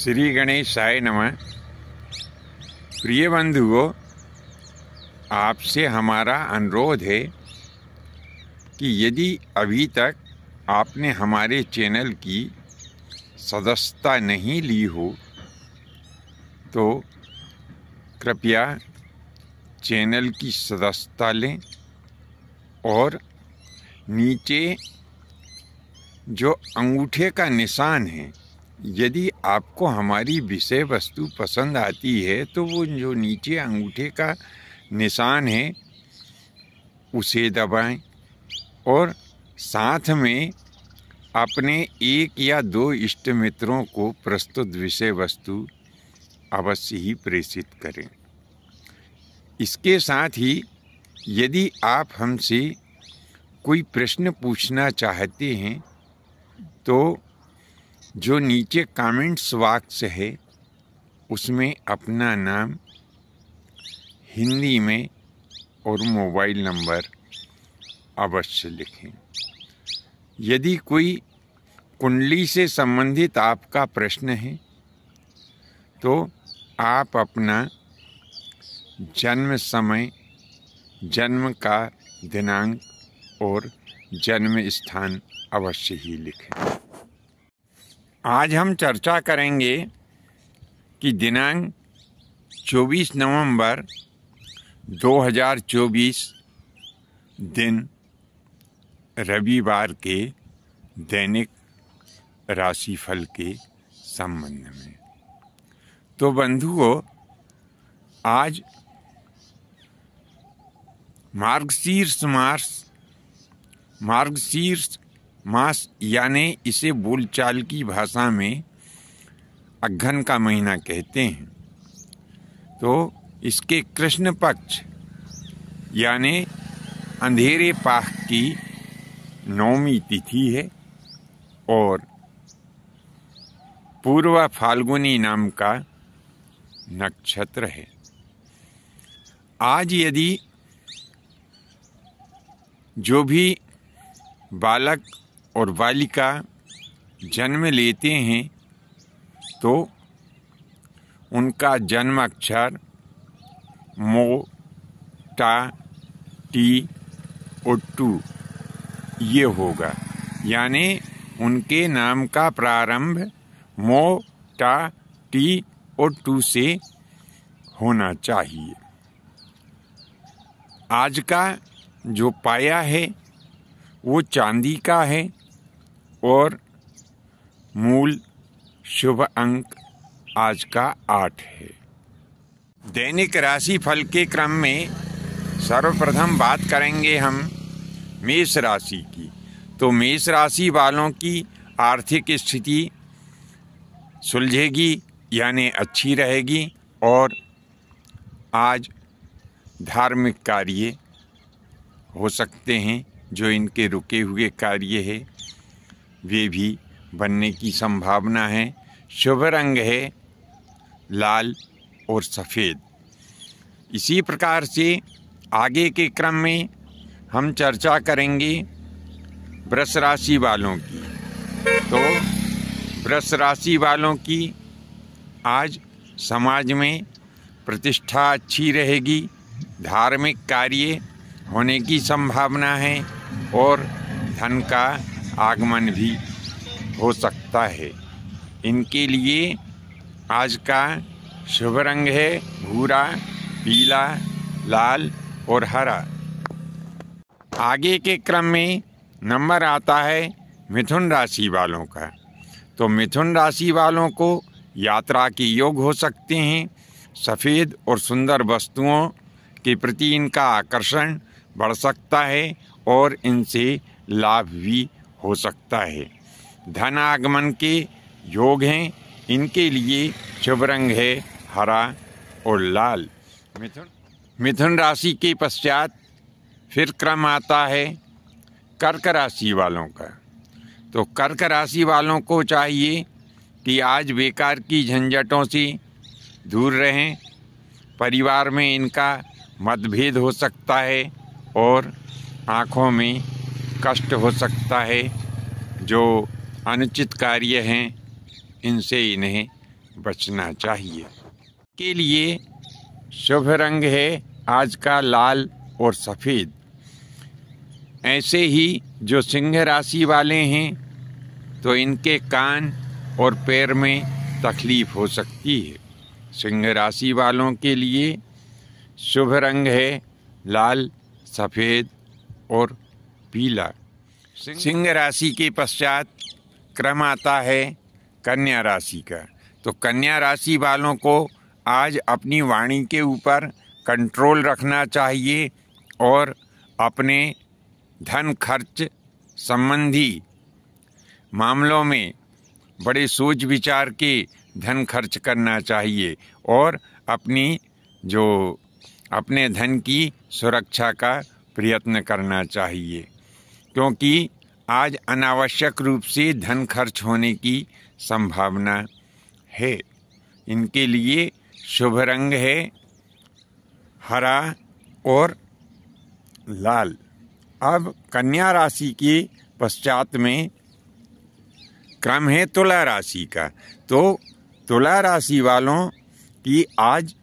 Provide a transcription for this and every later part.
श्री गणेश आय नम प्रिय बंधुओं आपसे हमारा अनुरोध है कि यदि अभी तक आपने हमारे चैनल की सदस्यता नहीं ली हो तो कृपया चैनल की सदस्यता लें और नीचे जो अंगूठे का निशान है यदि आपको हमारी विषय वस्तु पसंद आती है तो वो जो नीचे अंगूठे का निशान है उसे दबाएं और साथ में अपने एक या दो इष्ट मित्रों को प्रस्तुत विषय वस्तु अवश्य ही प्रेषित करें इसके साथ ही यदि आप हमसे कोई प्रश्न पूछना चाहते हैं तो जो नीचे कमेंट्स वाक्य है उसमें अपना नाम हिंदी में और मोबाइल नंबर अवश्य लिखें यदि कोई कुंडली से संबंधित आपका प्रश्न है तो आप अपना जन्म समय जन्म का दिनांक और जन्म स्थान अवश्य ही लिखें आज हम चर्चा करेंगे कि दिनांक 24 नवंबर 2024 दिन रविवार के दैनिक राशिफल के संबंध में तो बंधुओं आज मार्गशीर्ष मार्स मार्गशीर्ष मास यानी इसे बोलचाल की भाषा में अघन का महीना कहते हैं तो इसके कृष्ण पक्ष यानि अंधेरे पाख की नौमी तिथि है और पूर्वा फाल्गुनी नाम का नक्षत्र है आज यदि जो भी बालक और बालिका जन्म लेते हैं तो उनका जन्म अक्षर मो टा टी ओ टू ये होगा यानी उनके नाम का प्रारंभ मो टा टी ओ टू से होना चाहिए आज का जो पाया है वो चांदी का है और मूल शुभ अंक आज का आठ है दैनिक राशि फल के क्रम में सर्वप्रथम बात करेंगे हम मेष राशि की तो मेष राशि वालों की आर्थिक स्थिति सुलझेगी यानी अच्छी रहेगी और आज धार्मिक कार्य हो सकते हैं जो इनके रुके हुए कार्य है वे भी बनने की संभावना है शुभ रंग है लाल और सफ़ेद इसी प्रकार से आगे के क्रम में हम चर्चा करेंगे वृष राशि वालों की तो वृष राशि वालों की आज समाज में प्रतिष्ठा अच्छी रहेगी धार्मिक कार्य होने की संभावना है और धन का आगमन भी हो सकता है इनके लिए आज का शुभ रंग है भूरा पीला लाल और हरा आगे के क्रम में नंबर आता है मिथुन राशि वालों का तो मिथुन राशि वालों को यात्रा के योग हो सकते हैं सफ़ेद और सुंदर वस्तुओं के प्रति इनका आकर्षण बढ़ सकता है और इनसे लाभ भी हो सकता है धन आगमन के योग हैं इनके लिए शुभ रंग है हरा और लाल मिथुन मिथुन राशि के पश्चात फिर क्रम आता है कर्क राशि वालों का तो कर्क राशि वालों को चाहिए कि आज बेकार की झंझटों से दूर रहें परिवार में इनका मतभेद हो सकता है और आँखों में कष्ट हो सकता है जो अनुचित कार्य हैं इनसे इन्हें बचना चाहिए के लिए शुभ रंग है आज का लाल और सफ़ेद ऐसे ही जो सिंह राशि वाले हैं तो इनके कान और पैर में तकलीफ़ हो सकती है सिंह राशि वालों के लिए शुभ रंग है लाल सफ़ेद और पीला सिंह राशि के पश्चात क्रम आता है कन्या राशि का तो कन्या राशि वालों को आज अपनी वाणी के ऊपर कंट्रोल रखना चाहिए और अपने धन खर्च संबंधी मामलों में बड़े सोच विचार के धन खर्च करना चाहिए और अपनी जो अपने धन की सुरक्षा का प्रयत्न करना चाहिए क्योंकि आज अनावश्यक रूप से धन खर्च होने की संभावना है इनके लिए शुभ रंग है हरा और लाल अब कन्या राशि के पश्चात में क्रम है तुला राशि का तो तुला राशि वालों की आज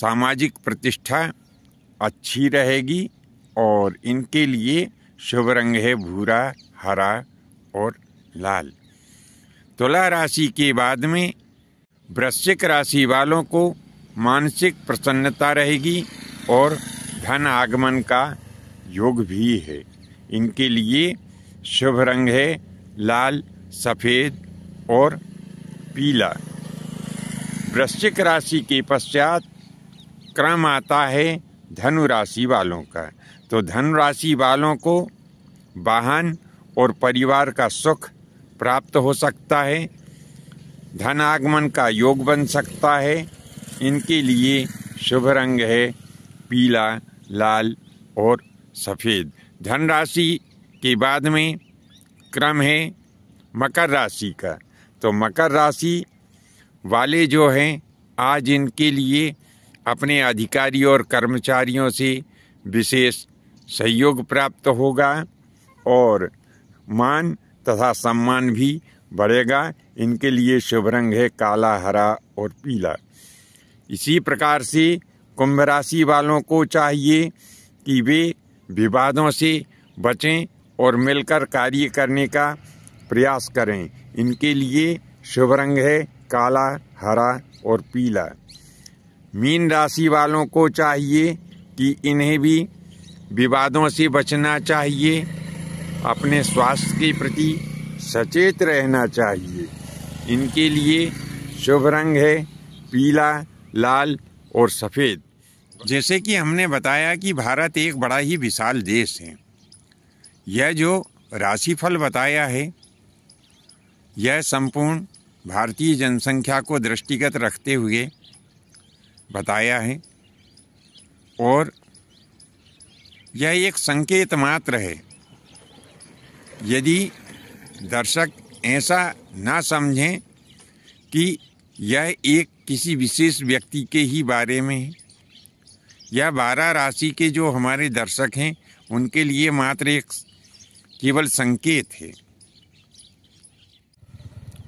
सामाजिक प्रतिष्ठा अच्छी रहेगी और इनके लिए शुभ रंग है भूरा हरा और लाल तुला राशि के बाद में वृश्चिक राशि वालों को मानसिक प्रसन्नता रहेगी और धन आगमन का योग भी है इनके लिए शुभ रंग है लाल सफ़ेद और पीला वृश्चिक राशि के पश्चात क्रम आता है धनु राशि वालों का तो धनु राशि वालों को वाहन और परिवार का सुख प्राप्त हो सकता है धन आगमन का योग बन सकता है इनके लिए शुभ रंग है पीला लाल और सफ़ेद धन राशि के बाद में क्रम है मकर राशि का तो मकर राशि वाले जो हैं आज इनके लिए अपने अधिकारियों और कर्मचारियों से विशेष सहयोग प्राप्त होगा और मान तथा सम्मान भी बढ़ेगा इनके लिए शुभ रंग है काला हरा और पीला इसी प्रकार से कुंभ राशि वालों को चाहिए कि वे विवादों से बचें और मिलकर कार्य करने का प्रयास करें इनके लिए शुभ रंग है काला हरा और पीला मीन राशि वालों को चाहिए कि इन्हें भी विवादों से बचना चाहिए अपने स्वास्थ्य के प्रति सचेत रहना चाहिए इनके लिए शुभ रंग है पीला लाल और सफ़ेद जैसे कि हमने बताया कि भारत एक बड़ा ही विशाल देश है यह जो राशिफल बताया है यह संपूर्ण भारतीय जनसंख्या को दृष्टिगत रखते हुए बताया है और यह एक संकेत मात्र है यदि दर्शक ऐसा ना समझें कि यह एक किसी विशेष व्यक्ति के ही बारे में है यह बारह राशि के जो हमारे दर्शक हैं उनके लिए मात्र एक केवल संकेत है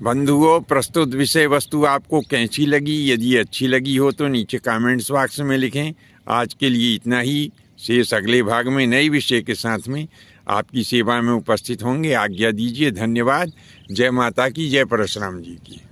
बंधुओं प्रस्तुत विषय वस्तु आपको कैसी लगी यदि अच्छी लगी हो तो नीचे कमेंट्स बॉक्स में लिखें आज के लिए इतना ही शेष अगले भाग में नए विषय के साथ में आपकी सेवा में उपस्थित होंगे आज्ञा दीजिए धन्यवाद जय माता की जय परशुराम जी की